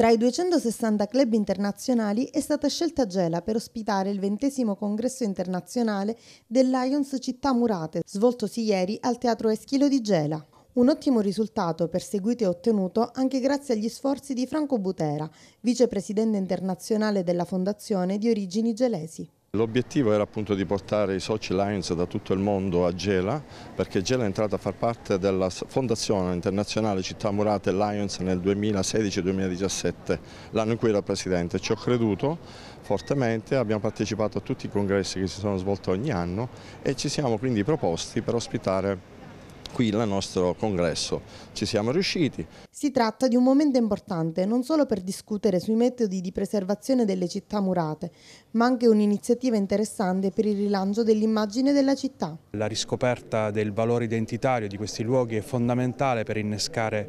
Tra i 260 club internazionali è stata scelta Gela per ospitare il ventesimo congresso internazionale del Lions Città Murate, svoltosi ieri al Teatro Eschilo di Gela. Un ottimo risultato perseguito e ottenuto anche grazie agli sforzi di Franco Butera, vicepresidente internazionale della fondazione di origini gelesi. L'obiettivo era appunto di portare i soci Lions da tutto il mondo a Gela, perché Gela è entrata a far parte della Fondazione Internazionale Città Murate Lions nel 2016-2017, l'anno in cui era presidente. Ci ho creduto fortemente, abbiamo partecipato a tutti i congressi che si sono svolti ogni anno e ci siamo quindi proposti per ospitare qui il nostro congresso. Ci siamo riusciti. Si tratta di un momento importante non solo per discutere sui metodi di preservazione delle città murate, ma anche un'iniziativa interessante per il rilancio dell'immagine della città. La riscoperta del valore identitario di questi luoghi è fondamentale per innescare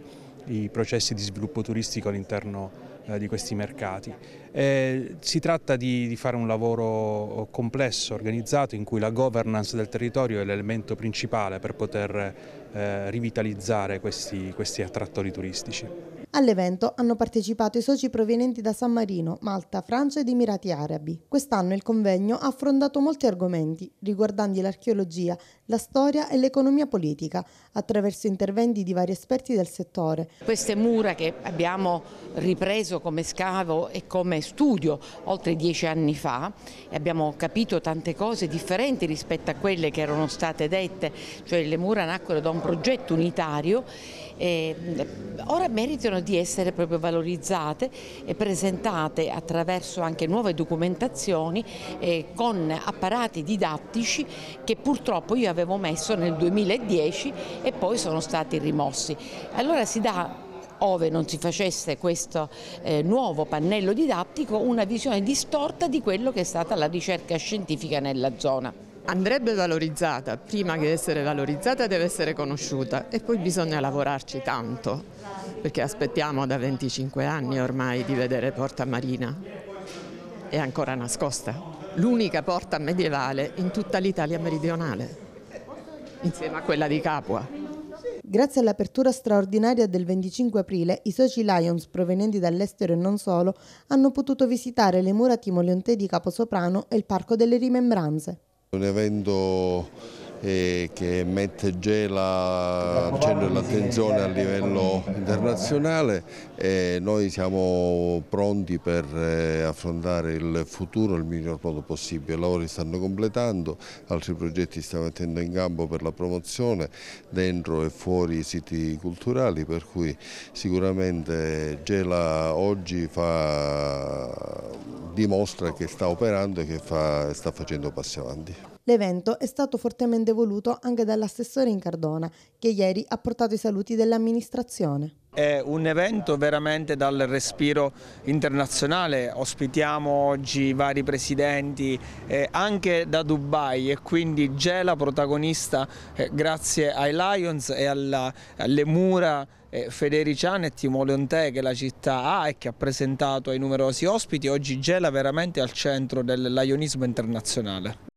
i processi di sviluppo turistico all'interno eh, di questi mercati. Eh, si tratta di, di, fare un lavoro complesso, organizzato, in cui la governance del territorio è l'elemento principale per poter eh, rivitalizzare questi, questi attrattori turistici. All'evento hanno partecipato i soci provenienti da San Marino, Malta, Francia ed Emirati Arabi. Quest'anno il convegno ha affrontato molti argomenti riguardanti l'archeologia, la storia e l'economia politica, attraverso interventi di vari esperti del settore. Queste mura che abbiamo ripreso come scavo e come studio oltre dieci anni fa e abbiamo capito tante cose differenti rispetto a quelle che erano state dette, cioè le mura nacquero da un progetto unitario eh, ora meritano di essere proprio valorizzate e presentate attraverso anche nuove documentazioni eh, con apparati didattici che purtroppo io avevo messo nel 2010 e poi sono stati rimossi. Allora si dà ove non si facesse questo eh, nuovo pannello didattico una visione distorta di quello che è stata la ricerca scientifica nella zona andrebbe valorizzata, prima che essere valorizzata deve essere conosciuta e poi bisogna lavorarci tanto, perché aspettiamo da 25 anni ormai di vedere Porta Marina, è ancora nascosta, l'unica porta medievale in tutta l'Italia meridionale, insieme a quella di Capua. Grazie all'apertura straordinaria del 25 aprile, i soci Lions provenienti dall'estero e non solo hanno potuto visitare le mura timoleontè di Caposoprano e il Parco delle Rimembranze. Un evento che mette Gela al centro dell'attenzione a livello internazionale e noi siamo pronti per eh, affrontare il futuro nel miglior modo possibile. I lavori stanno completando, altri progetti stiamo mettendo in campo per la promozione dentro e fuori i siti culturali per cui sicuramente Gela oggi fa, dimostra che sta operando e che fa, sta facendo passi avanti. L'evento è stato fortemente grande voluto anche dall'assessore in Cardona, che ieri ha portato i saluti dell'amministrazione. È un evento veramente dal respiro internazionale, ospitiamo oggi vari presidenti eh, anche da Dubai e quindi Gela protagonista eh, grazie ai Lions e alla, alle mura eh, Federiciane e Timoleontè che la città ha e che ha presentato ai numerosi ospiti, oggi Gela veramente al centro del lionismo internazionale.